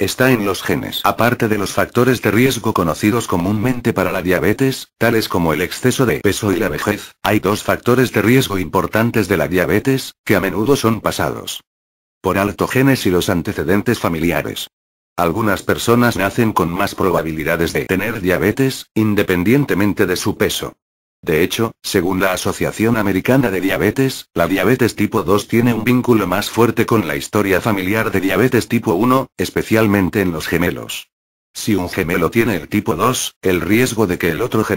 Está en los genes. Aparte de los factores de riesgo conocidos comúnmente para la diabetes, tales como el exceso de peso y la vejez, hay dos factores de riesgo importantes de la diabetes, que a menudo son pasados. Por alto genes y los antecedentes familiares. Algunas personas nacen con más probabilidades de tener diabetes, independientemente de su peso. De hecho, según la Asociación Americana de Diabetes, la diabetes tipo 2 tiene un vínculo más fuerte con la historia familiar de diabetes tipo 1, especialmente en los gemelos. Si un gemelo tiene el tipo 2, el riesgo de que el otro gemelo